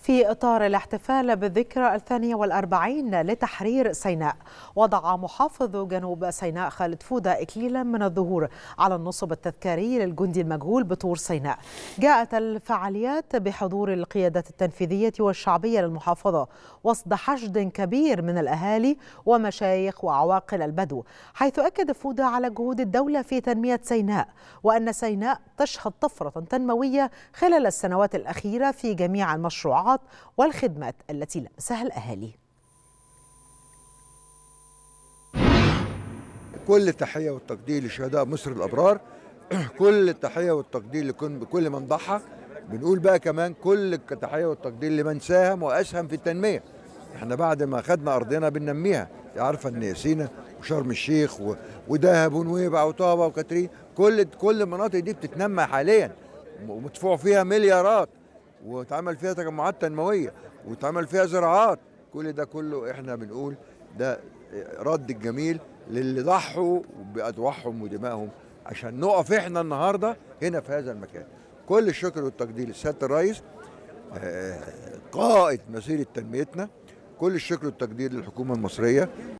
في إطار الاحتفال بالذكرى الثانية والأربعين لتحرير سيناء وضع محافظ جنوب سيناء خالد فودة إكليلا من الظهور على النصب التذكاري للجندي المجهول بطور سيناء جاءت الفعاليات بحضور القيادات التنفيذية والشعبية للمحافظة وسط حشد كبير من الأهالي ومشايخ وعواقل البدو حيث أكد فودة على جهود الدولة في تنمية سيناء وأن سيناء تشهد طفرة تنموية خلال السنوات الأخيرة في جميع المشروعات القطاعات والخدمات التي لمسها الأهالي كل التحية والتقدير لشهداء مصر الأبرار كل التحية والتقدير لكل من ضحى بنقول بقى كمان كل التحية والتقدير لمن ساهم وأسهم في التنمية احنا بعد ما خدنا أرضنا بننميها عارفة أن سينا وشرم الشيخ ودهب ونويبع وطابة وكاترين كل كل المناطق دي بتتنمى حاليا ومدفوع فيها مليارات واتعمل فيها تجمعات تنمويه واتعمل فيها زراعات كل ده كله احنا بنقول ده رد الجميل للي ضحوا بأضواحهم ودمائهم عشان نقف احنا النهارده هنا في هذا المكان كل الشكر والتقدير لسياده الرئيس آه، قائد مسيره تنميتنا كل الشكر والتقدير للحكومه المصريه